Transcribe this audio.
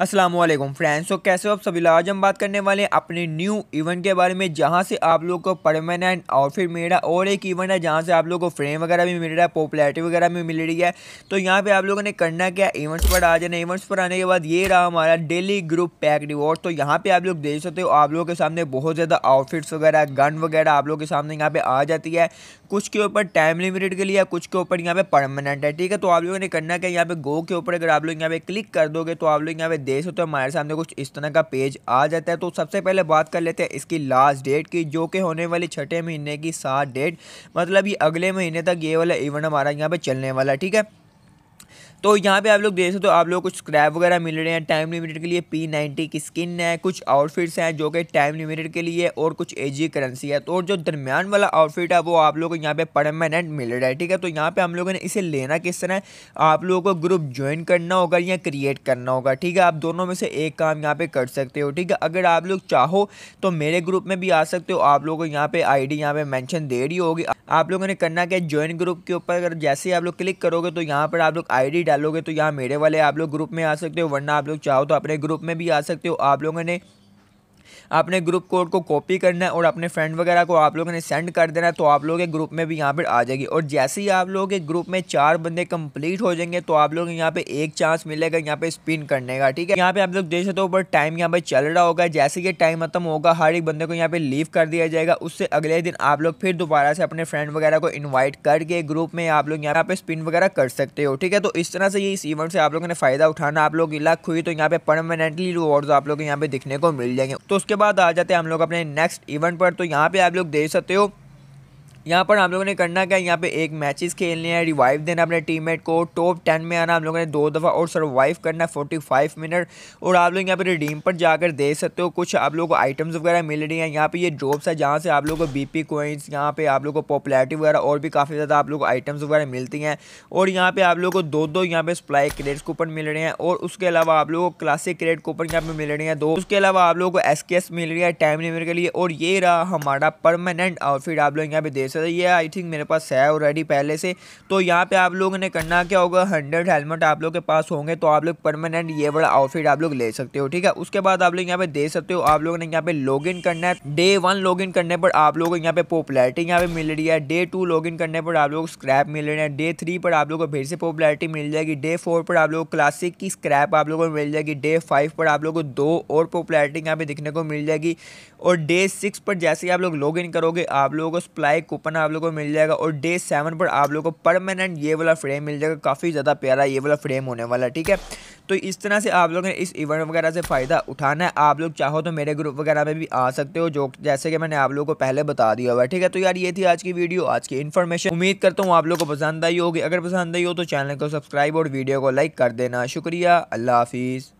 Aslam friends तो कैसे हो आप सभी आज हम बात करने वाले हैं अपने न्यू इवेंट के बारे में जहां से आप लोग को परमानेंट आउटफिट मिल रहा है और एक इवेंट है जहां से आप लोग को फ्रेम वगैरह भी मिल रहा है पॉपुलैरिटी वगैरह भी मिल रही है तो यहां पे आप लोगों ने करना क्या इवेंट्स पर आ जाना इवेंट्स पर आने के बाद ये रहा हमारा डेली ग्रुप पैक रिवॉर्ड तो यहाँ पर आप लोग देख सकते हो आप लोगों के सामने बहुत ज़्यादा आउटफिट्स वगैरह गन वगैरह आप लोग के सामने यहाँ पर आ जाती है कुछ के ऊपर टाइम लिमिटेड के लिए कुछ के ऊपर यहाँ पे परमानेंट है ठीक है तो आप लोगों ने करना क्या यहाँ पे गो के ऊपर अगर आप लोग यहाँ पे क्लिक कर दोगे तो आप लोग यहाँ पे देख सकते हो हमारे सामने कुछ इस तरह का पेज आ जाता है तो सबसे पहले बात कर लेते हैं इसकी लास्ट डेट की जो कि होने वाली छठे महीने की सात डेट मतलब ये अगले महीने तक ये वाला इवेंट हमारा यहाँ पर चलने वाला है ठीक है तो यहाँ पे आप लोग देख सकते हो आप लोग कुछ स्क्रैप वगैरह मिल रहे हैं टाइम लिमिटेड के लिए पी नाइनटी की स्किन है कुछ आउटफिट्स हैं जो कि टाइम लिमिटेड के लिए और कुछ एजी करेंसी है तो और जो दरमियान वाला आउटफिट है वो आप लोग को यहाँ पे परमानेंट मिल रहा है ठीक है तो यहाँ पे हम लोगों ने इसे लेना किस तरह आप लोगों को ग्रुप ज्वाइन करना होगा या क्रिएट करना होगा ठीक है आप दोनों में से एक काम यहाँ पे कर सकते हो ठीक है अगर आप लोग चाहो तो मेरे ग्रुप में भी आ सकते हो आप लोगों को यहाँ पे आई डी यहाँ पे मैंशन दे रही होगी आप लोगों ने करना क्या ज्वाइन ग्रुप के ऊपर अगर जैसे ही आप लोग क्लिक करोगे तो यहाँ पर आप लोग आई डी डालोगे तो यहाँ मेरे वाले आप लोग ग्रुप में आ सकते हो वरना आप लोग चाहो तो अपने ग्रुप में भी आ सकते हो आप लोगों ने आपने ग्रुप कोड को कॉपी करना है और अपने फ्रेंड वगैरह को आप लोगों ने सेंड कर देना है तो आप लोगों के ग्रुप में भी यहाँ पर आ जाएगी और जैसे ही आप लोगों के ग्रुप में चार बंदे कंप्लीट हो जाएंगे तो आप लोग यहाँ पे एक चांस मिलेगा यहाँ पे स्पिन करने का ठीक है यहाँ पे आप लोग देख सकते हो पर टाइम यहाँ पे चल रहा होगा जैसे ये टाइम खत्म होगा हर एक बंदे को यहाँ पे लीव कर दिया जाएगा उससे अगले दिन आप लोग फिर दोबारा से अपने फ्रेंड वगैरह को इन्वाइट करके ग्रुप में आप लोग यहाँ पे स्पिन वगैरह कर सकते हो ठीक है तो इस तरह से ये इस इवेंट से आप लोगों ने फायदा उठाना आप लोग की लक हुई तो यहाँ पे परमानेंटली रिवॉर्ड आप लोग यहाँ पे दिखने को मिल जाएंगे तो उसके बाद आ जाते हैं हम लोग अपने नेक्स्ट इवेंट पर तो यहाँ पे आप लोग देख सकते हो यहाँ पर हम लोगों ने करना क्या यहाँ पे एक मैचेस खेलने हैं रिवाइव देना अपने टीममेट को टॉप टेन में आना हम लोगों ने दो दफ़ा और सर्वाइव करना है फोर्टी फाइव मिनट और आप लोग यहाँ पे रिडीम पर जाकर दे सकते हो कुछ आप लोगों को आइटम्स वगैरह मिल रही हैं यहाँ पे ये ड्रॉप्स है जहाँ से आप लोगों को बी पी कोइंस यहाँ पे आप लोग को पॉपुलरिटी वगैरह और भी काफ़ी ज़्यादा आप लोग को आइटम्स वगैरह मिलती हैं और यहाँ पर आप लोग को दो दो यहाँ पे स्प्लाई क्रेड्स कूपन मिल रहे हैं और उसके अलावा आप लोग को क्लासिक क्रेड कूपन यहाँ पे मिल रहे हैं दो उसके अलावा आप लोग को एस मिल रही है टाइम लिमिट के लिए और ये रहा हमारा परमानेंट आउटफिट आप लोग यहाँ पे दे भाई सर ये आई थिंक मेरे पास है ऑलरेडी पहले से तो यहाँ पे आप लोगों ने करना क्या होगा हंड्रेड हेलमेट आप लोग के पास होंगे तो आप लोग परमानेंट ये बड़ा आउटफिट आप लोग ले सकते हो ठीक है उसके बाद आप लोग यहाँ पे दे सकते हो आप लोगों ने यहाँ पे लॉग करना है डे वन लॉग करने पर आप लोगों को यहाँ पे पॉपुलरिटी यहाँ पे मिल रही है डे टू लॉग करने पर आप लोग स्क्रैप मिल रहे हैं डे थ्री पर आप लोग को फिर से पॉपुलरिटी मिल जाएगी डे फोर पर आप लोग क्लासिक की स्क्रैप आप लोगों को मिल जाएगी डे फाइव पर आप लोग को दो और पॉपुलरिटी यहाँ पे दिखने को मिल जाएगी और डे सिक्स पर जैसे ही आप लोग लॉग करोगे आप लोगों को स्प्लाई ओपन आप लोगों को मिल जाएगा और डे सेवन पर आप लोगों को परमानेंट ये वाला फ्रेम मिल जाएगा काफ़ी ज़्यादा प्यारा ये वाला फ्रेम होने वाला है ठीक है तो इस तरह से आप लोगों ने इस इवेंट वगैरह से फ़ायदा उठाना है आप लोग चाहो तो मेरे ग्रुप वगैरह में भी आ सकते हो जो जैसे कि मैंने आप लोगों को पहले बता दिया हुआ है ठीक है तो यार ये थी आज की वीडियो आज की इन्फॉर्मेशन उम्मीद करता हूँ आप लोग को पसंद आई होगी अगर पसंद आई हो तो चैनल को सब्सक्राइब और वीडियो को लाइक कर देना शुक्रिया अल्लाह हाफिज़